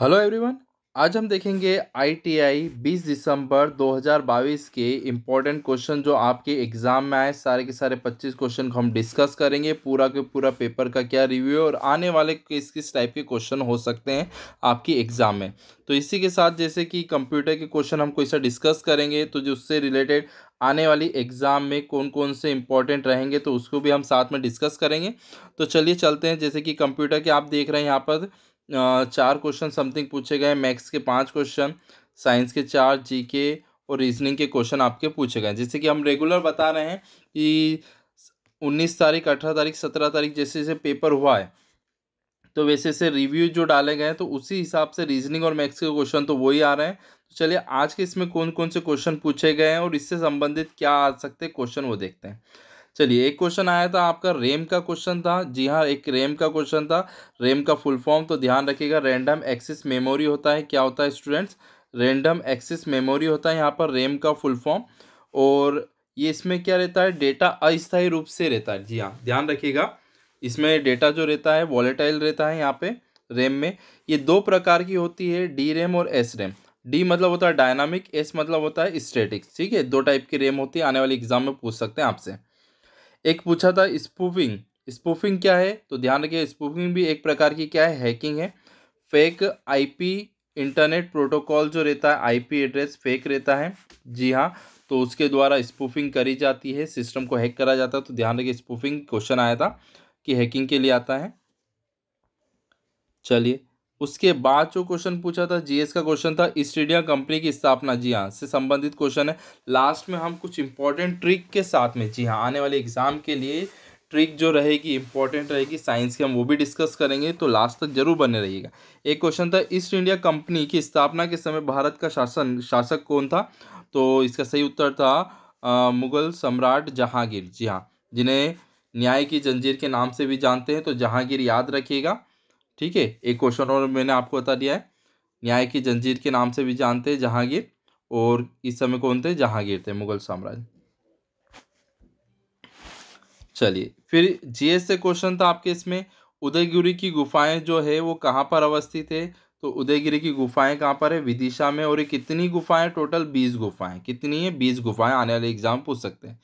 hello everyone आज हम देखेंगे आईटीआई 20 दिसंबर 2022 के इम्पॉर्टेंट क्वेश्चन जो आपके एग्ज़ाम में आए सारे के सारे 25 क्वेश्चन को हम डिस्कस करेंगे पूरा के पूरा पेपर का क्या रिव्यू है और आने वाले किस किस टाइप के क्वेश्चन हो सकते हैं आपकी एग्ज़ाम में तो इसी के साथ जैसे कि कंप्यूटर के क्वेश्चन हम कोई सा डिस्कस करेंगे तो जो उससे रिलेटेड आने वाली एग्ज़ाम में कौन कौन से इंपॉर्टेंट रहेंगे तो उसको भी हम साथ में डिस्कस करेंगे तो चलिए चलते हैं जैसे कि कंप्यूटर के आप देख रहे हैं यहाँ पर चार क्वेश्चन समथिंग पूछे गए मैथ्स के पाँच क्वेश्चन साइंस के चार जी के और रीजनिंग के क्वेश्चन आपके पूछे गए जैसे कि हम रेगुलर बता रहे हैं कि उन्नीस तारीख अठारह तारीख सत्रह तारीख जैसे जैसे पेपर हुआ है तो वैसे से रिव्यू जो डाले गए हैं तो उसी हिसाब से रीजनिंग और मैथ्स के क्वेश्चन तो वही आ रहे हैं तो चलिए आज के इसमें कौन कौन से क्वेश्चन पूछे गए हैं और इससे संबंधित क्या आ सकते हैं क्वेश्चन वो देखते हैं चलिए एक क्वेश्चन आया था आपका रेम का क्वेश्चन था जी हाँ एक रेम का क्वेश्चन था रेम का फुल फॉर्म तो ध्यान रखिएगा रैंडम एक्सिस मेमोरी होता है क्या होता है स्टूडेंट्स रैंडम एक्सिस मेमोरी होता है यहाँ पर रेम का फुल फॉर्म और ये इसमें क्या रहता है डेटा अस्थायी रूप से रहता है जी हाँ ध्यान रखिएगा इसमें डेटा जो रहता है वॉलेटाइल रहता है यहाँ पे रैम में ये दो प्रकार की होती है डी रैम और एस रैम डी मतलब होता है डायनामिक एस मतलब होता है स्टेटिक ठीक है दो टाइप की रैम होती है आने वाले एग्जाम में पूछ सकते हैं आपसे एक पूछा था स्पूफिंग स्पूफिंग क्या है तो ध्यान रखिए स्पूफिंग भी एक प्रकार की क्या है हैकिंग है फेक आईपी इंटरनेट प्रोटोकॉल जो रहता है आईपी एड्रेस फेक रहता है जी हाँ तो उसके द्वारा स्पूफिंग करी जाती है सिस्टम को हैक करा जाता है तो ध्यान रखिए स्पूफिंग क्वेश्चन आया था कि हैकिंग के लिए आता है चलिए उसके बाद जो क्वेश्चन पूछा था जीएस का क्वेश्चन था ईस्ट इंडिया कंपनी की स्थापना जी हाँ से संबंधित क्वेश्चन है लास्ट में हम कुछ इंपॉर्टेंट ट्रिक के साथ में जी हाँ आने वाले एग्जाम के लिए ट्रिक जो रहेगी इंपॉर्टेंट रहेगी साइंस की हम वो भी डिस्कस करेंगे तो लास्ट तक जरूर बने रहिएगा एक क्वेश्चन था ईस्ट इंडिया कंपनी की स्थापना के समय भारत का शासन शासक कौन था तो इसका सही उत्तर था आ, मुगल सम्राट जहांगीर जी हाँ जिन्हें न्याय की जंजीर के नाम से भी जानते हैं तो जहांगीर याद रखिएगा ठीक है एक क्वेश्चन और मैंने आपको बता दिया है न्याय की जंजीर के नाम से भी जानते हैं जहांगीर और इस समय कौन थे जहांगीर थे मुगल साम्राज्य चलिए फिर जीएस से क्वेश्चन था आपके इसमें उदयगिरी की गुफाएं जो है वो कहाँ पर अवस्थित है तो उदयगिरी की गुफाएं कहाँ पर है विदिशा में और ये कितनी गुफाएं टोटल बीस गुफाएं कितनी है बीस गुफाएं आने वाले एग्जाम पूछ सकते हैं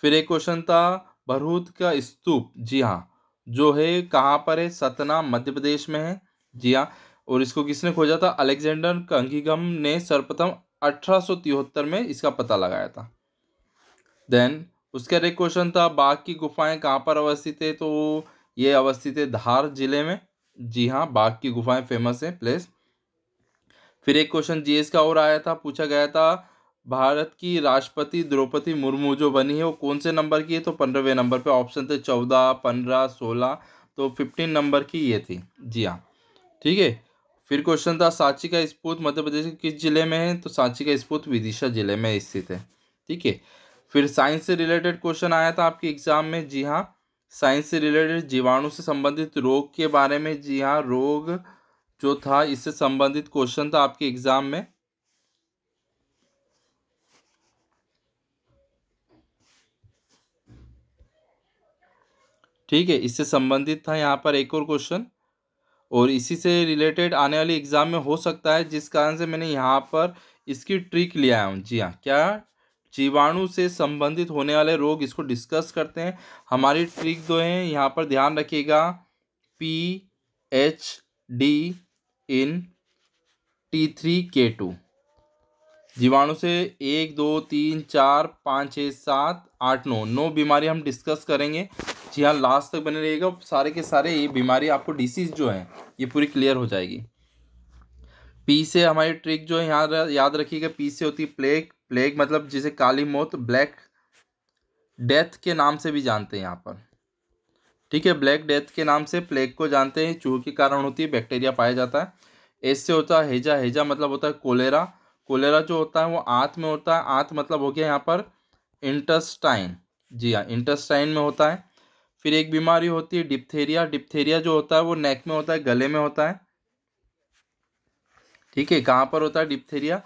फिर एक क्वेश्चन था भरूत का स्तूप जी हाँ जो है कहाँ पर है सतना मध्य प्रदेश में है जी हाँ और इसको किसने खोजा था अलेक्जेंडर कंकीगम ने सर्वप्रथम अठारह में इसका पता लगाया था देन उसका एक क्वेश्चन था बाघ की गुफाएं कहाँ पर अवस्थित है तो ये अवस्थित है धार जिले में जी हाँ बाघ की गुफाएं फेमस है प्लेस फिर एक क्वेश्चन जीएस का और आया था पूछा गया था भारत की राष्ट्रपति द्रौपदी मुर्मू जो बनी है वो कौन से नंबर की है तो पंद्रहवें नंबर पे ऑप्शन थे चौदह पंद्रह सोलह तो फिफ्टीन नंबर की ये थी जी हाँ ठीक है फिर क्वेश्चन था सांची का स्पूत मध्य प्रदेश के किस जिले में है तो सांची का स्पूत विदिशा जिले में स्थित है ठीक है फिर साइंस से रिलेटेड क्वेश्चन आया था आपके एग्जाम में जी हाँ साइंस से रिलेटेड जीवाणु से संबंधित रोग के बारे में जी हाँ रोग जो था इससे संबंधित क्वेश्चन था आपके एग्जाम में ठीक है इससे संबंधित था यहाँ पर एक और क्वेश्चन और इसी से रिलेटेड आने वाली एग्ज़ाम में हो सकता है जिस कारण से मैंने यहाँ पर इसकी ट्रिक लिया हूँ जी हाँ क्या जीवाणु से संबंधित होने वाले रोग इसको डिस्कस करते हैं हमारी ट्रिक दो हैं यहाँ पर ध्यान रखिएगा P H D in T three के टू जीवाणु से एक दो तीन चार पाँच छः सात आठ नौ नौ बीमारी हम डिस्कस करेंगे जी हाँ लास्ट तक बने रहिएगा सारे के सारे ये बीमारी आपको डिसीज़ जो है ये पूरी क्लियर हो जाएगी पी से हमारी ट्रिक जो है यहाँ याद रखिएगा पी से होती है प्लेग प्लेग मतलब जिसे काली मौत ब्लैक डेथ के नाम से भी जानते हैं यहाँ पर ठीक है ब्लैक डेथ के नाम से प्लेग को जानते हैं चूह के कारण होती है बैक्टीरिया पाया जाता है एस से होता है हेजा हेजा मतलब होता है कोलेरा कोलेरा जो होता है वो आंत में होता है आँत मतलब हो गया यहाँ पर इंटस्टाइन जी हाँ इंटस्टाइन में होता है फिर एक बीमारी होती है डिप्थेरिया डिप्थेरिया जो होता है वो नेक में होता है गले में होता है ठीक है कहाँ पर होता है डिप्थेरिया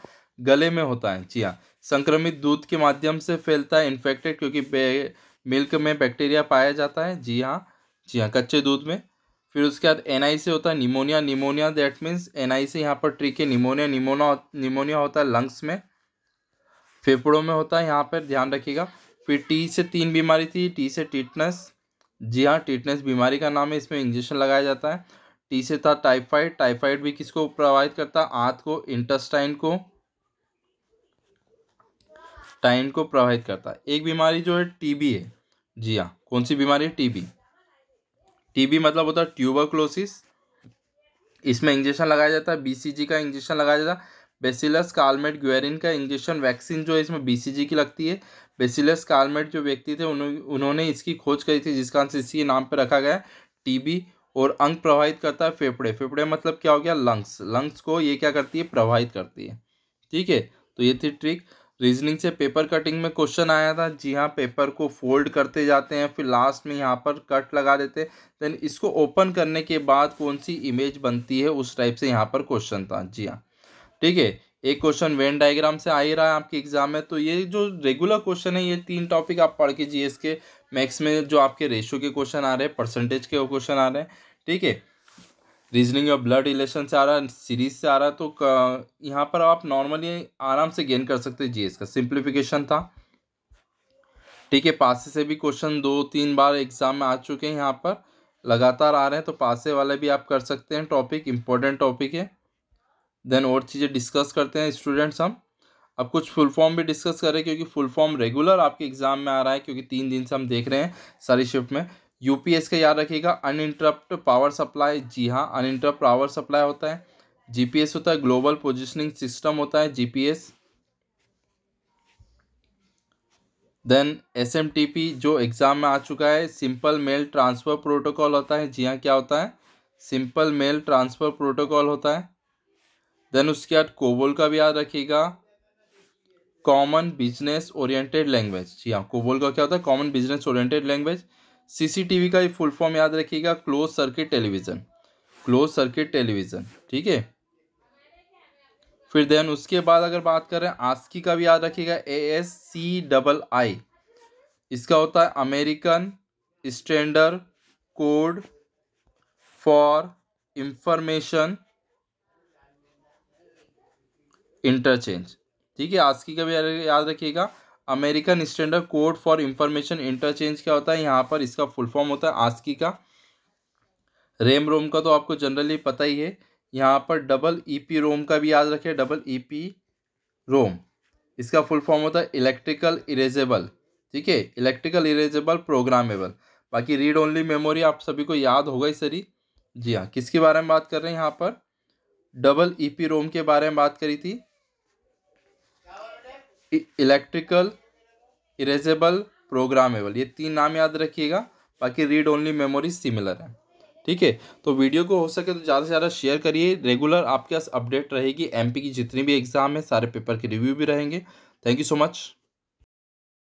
गले में होता है जी हाँ संक्रमित दूध के माध्यम से फैलता है इन्फेक्टेड क्योंकि मिल्क में बैक्टीरिया पाया जाता है जी हाँ जी हाँ कच्चे दूध में फिर उसके बाद एन से होता है pneumonia pneumonia that means N से यहाँ पर ट्रिक है निमोनिया निमोना निमोनिया होता है लंग्स में फेफड़ों में होता है यहाँ पर ध्यान रखिएगा फिर टी से तीन बीमारी थी टी से टिटनस जी हाँ टीटनेस बीमारी का नाम है इसमें इंजेक्शन लगाया जाता है टी से था टाइफाइड टाइफाइड भी किसको प्रभावित करता है आंत को इंटस्टाइन को टाइन को प्रभावित करता है एक बीमारी जो है टीबी है जी हाँ कौन सी बीमारी है टीबी टीबी मतलब होता है ट्यूबरक्लोसिस इसमें इंजेक्शन लगाया जाता है बीसीजी का इंजेक्शन लगाया जाता है बेसिलस कालमेट ग्वेरिन का इंजेक्शन वैक्सीन जो है इसमें बीसीजी की लगती है बेसिलस कार्मेट जो व्यक्ति थे उन्होंने इसकी खोज करी थी जिसका आंसर इसी इसी नाम पर रखा गया टीबी और अंग प्रभावित करता है फेफड़े फेफड़े मतलब क्या हो गया लंग्स लंग्स को ये क्या करती है प्रभावित करती है ठीक है तो ये थी ट्रिक रीजनिंग से पेपर कटिंग में क्वेश्चन आया था जी हाँ पेपर को फोल्ड करते जाते हैं फिर लास्ट में यहाँ पर कट लगा देते देन इसको ओपन करने के बाद कौन सी इमेज बनती है उस टाइप से यहाँ पर क्वेश्चन था जी हाँ ठीक है एक क्वेश्चन वेन डायग्राम से आ ही रहा है आपके एग्जाम में तो ये जो रेगुलर क्वेश्चन है ये तीन टॉपिक आप पढ़ के जीएस के मैक्स में जो आपके रेशियो के क्वेश्चन आ रहे हैं परसेंटेज के क्वेश्चन आ रहे हैं ठीक है रीजनिंग और ब्लड रिलेशन से आ रहा है सीरीज से आ रहा है तो यहाँ पर आप नॉर्मली आराम से गेन कर सकते हैं जीएस का सिंप्लीफिकेशन था ठीक है पासे से भी क्वेश्चन दो तीन बार एग्जाम में आ चुके हैं यहाँ पर लगातार आ रहे हैं तो पासे वाले भी आप कर सकते हैं टॉपिक इम्पोर्टेंट टॉपिक है देन और चीज़ें डिस्कस करते हैं स्टूडेंट्स हम अब कुछ फुल फॉर्म भी डिस्कस करें क्योंकि फुल फॉर्म रेगुलर आपके एग्ज़ाम में आ रहा है क्योंकि तीन दिन से हम देख रहे हैं सारी शिफ्ट में यूपीएस का याद रखिएगा अनइंटरप्ट पावर सप्लाई जी हाँ अनइंटरप्ट पावर सप्लाई होता है जीपीएस होता है ग्लोबल पोजिशनिंग सिस्टम होता है जीपीएस देन पी जो एग्ज़ाम में आ चुका है सिंपल मेल ट्रांसफ़र प्रोटोकॉल होता है जी हाँ क्या होता है सिंपल मेल ट्रांसफ़र प्रोटोकॉल होता है देन उसके बाद कोबोल का भी याद रखिएगा कॉमन बिजनेस ओरिएंटेड लैंग्वेज जी हाँ कोबोल का क्या होता है common business oriented language CCTV का भी फुल फॉर्म याद रखिएगा close circuit television close circuit television ठीक है फिर देन उसके बाद अगर बात करें आस्की का भी याद रखिएगा ए एस सी डबल आई इसका होता है American standard code for information interchange ठीक है आज की का भी याद रखिएगा American standard code for information interchange क्या होता है यहाँ पर इसका फुल फॉर्म होता है आस्की का रेम रोम का तो आपको जनरली पता ही है यहाँ पर डबल ई पी रोम का भी याद रखिए डबल ई पी रोम इसका फुल फॉर्म होता है इलेक्ट्रिकल इरेजेबल ठीक है इलेक्ट्रिकल इरेजेबल प्रोग्रामेबल बाकी रीड ओनली मेमोरी आप सभी को याद होगा ही सरी जी हाँ किसके बारे में बात कर रहे हैं यहाँ पर डबल ई पी रोम के बारे में बात करी थी इलेक्ट्रिकल इरेजेबल प्रोग्रामेबल ये तीन नाम याद रखिएगा बाकी रीड ओनली मेमोरी सिमिलर है ठीक है तो वीडियो को हो सके तो ज़्यादा से ज़्यादा शेयर करिए रेगुलर आपके पास अपडेट रहेगी एमपी की जितनी भी एग्ज़ाम है सारे पेपर के रिव्यू भी रहेंगे थैंक यू सो मच